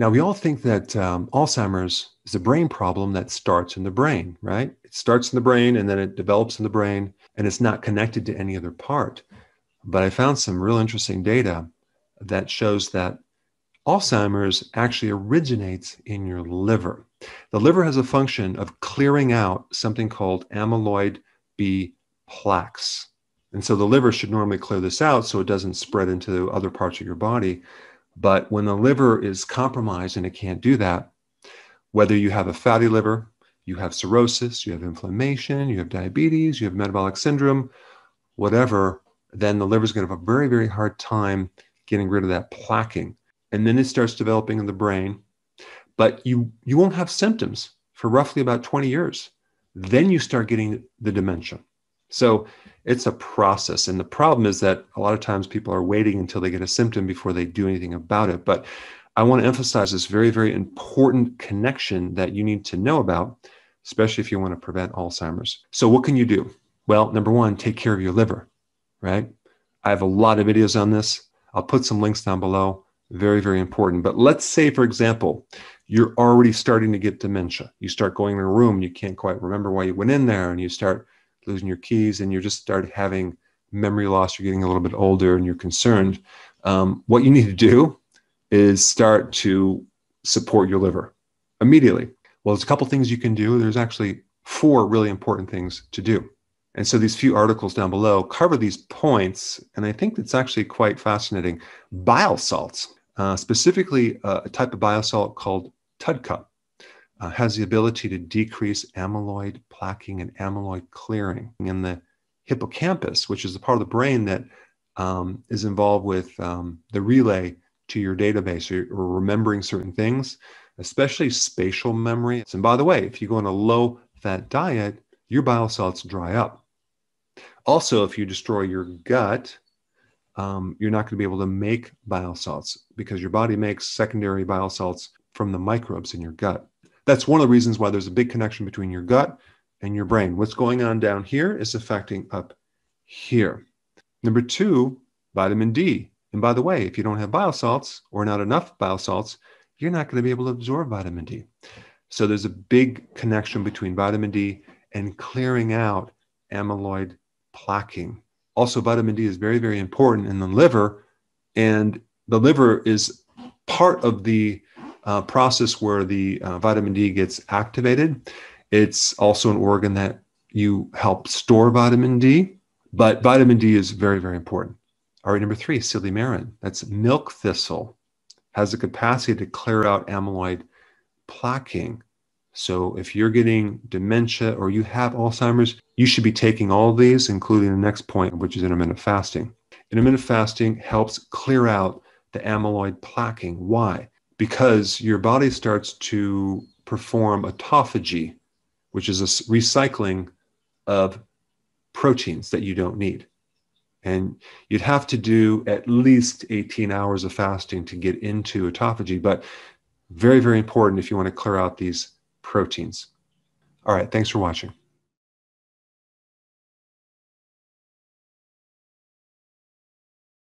Now, we all think that um, Alzheimer's is a brain problem that starts in the brain, right? It starts in the brain and then it develops in the brain and it's not connected to any other part. But I found some real interesting data that shows that Alzheimer's actually originates in your liver. The liver has a function of clearing out something called amyloid B plaques. And so the liver should normally clear this out so it doesn't spread into other parts of your body. But when the liver is compromised and it can't do that, whether you have a fatty liver, you have cirrhosis, you have inflammation, you have diabetes, you have metabolic syndrome, whatever, then the liver is going to have a very, very hard time getting rid of that placking. And then it starts developing in the brain. But you, you won't have symptoms for roughly about 20 years. Then you start getting the dementia. So it's a process. And the problem is that a lot of times people are waiting until they get a symptom before they do anything about it. But I want to emphasize this very, very important connection that you need to know about, especially if you want to prevent Alzheimer's. So, what can you do? Well, number one, take care of your liver, right? I have a lot of videos on this. I'll put some links down below. Very, very important. But let's say, for example, you're already starting to get dementia. You start going in a room, you can't quite remember why you went in there, and you start losing your keys and you just start having memory loss, you're getting a little bit older and you're concerned, um, what you need to do is start to support your liver immediately. Well, there's a couple things you can do. There's actually four really important things to do. And so these few articles down below cover these points, and I think it's actually quite fascinating. Bile salts, uh, specifically uh, a type of bile salt called Tudcup uh, has the ability to decrease amyloid plaquing and amyloid clearing in the hippocampus, which is the part of the brain that um, is involved with um, the relay to your database or, remembering certain things, especially spatial memory. And by the way, if you go on a low fat diet, your bile salts dry up. Also, if you destroy your gut, um, you're not going to be able to make bile salts because your body makes secondary bile salts from the microbes in your gut that's one of the reasons why there's a big connection between your gut and your brain. What's going on down here is affecting up here. Number two, vitamin D. And by the way, if you don't have bile salts or not enough bile salts, you're not going to be able to absorb vitamin D. So there's a big connection between vitamin D and clearing out amyloid plaquing. Also, vitamin D is very, very important in the liver, and the liver is part of the uh, process where the uh, vitamin D gets activated. It's also an organ that you help store vitamin D, but vitamin D is very, very important. All right, number three, silymarin. That's milk thistle, has the capacity to clear out amyloid plaquing. So if you're getting dementia or you have Alzheimer's, you should be taking all these, including the next point, which is intermittent fasting. Intermittent fasting helps clear out the amyloid plaquing. Why? because your body starts to perform autophagy, which is a recycling of proteins that you don't need. And you'd have to do at least 18 hours of fasting to get into autophagy, but very, very important if you want to clear out these proteins. All right, thanks for watching.